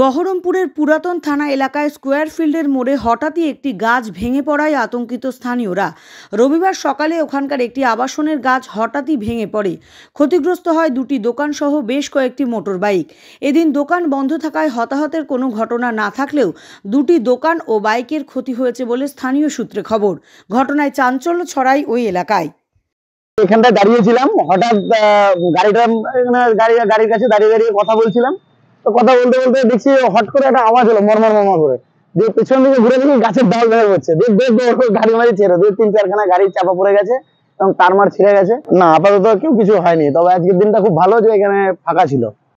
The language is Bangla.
বহরমপুরের পুরাতন থানা এলাকায় স্কোয়ার ফিল্ডের মোড়ে হঠাৎই একটি গাছ ভেঙে পড়ায় আতঙ্কিত স্থানীয়রা রবিবার সকালে ওখানকার একটি আবাসনের গাছ হঠাৎই ভেঙে পড়ে ক্ষতিগ্রস্ত হয় দুটি দোকানসহ বেশ কয়েকটি মোটর বাইক এদিন দোকান বন্ধ থাকায় হতাহতের কোনো ঘটনা না থাকলেও দুটি দোকান ও বাইকের ক্ষতি হয়েছে বলে স্থানীয় সূত্রে খবর ঘটনায় চাঞ্চল্য ছড়ায় ওই এলাকায় এখানটায় দাঁড়িয়েছিলাম হঠাৎ গাড়িটা গাড়ির কাছে দাঁড়িয়ে দাঁড়িয়ে কথা বলছিলাম তো কথা বলতে বলতে দেখছি হট করে একটা আওয়াজ হলো মরমর মরমর করে যে পেছন দিকে ঘুরে দেখি গাছের ডাল বের হচ্ছে দিয়ে বেশ গাড়ি মারি ছেড়ে দুই তিন চারখানা গাড়ি চাপা পড়ে গেছে এবং তার মার ছিঁড়ে গেছে না আপাতত কেউ কিছু হয়নি তবে আজকের দিনটা খুব ভালো যে এখানে ফাঁকা ছিল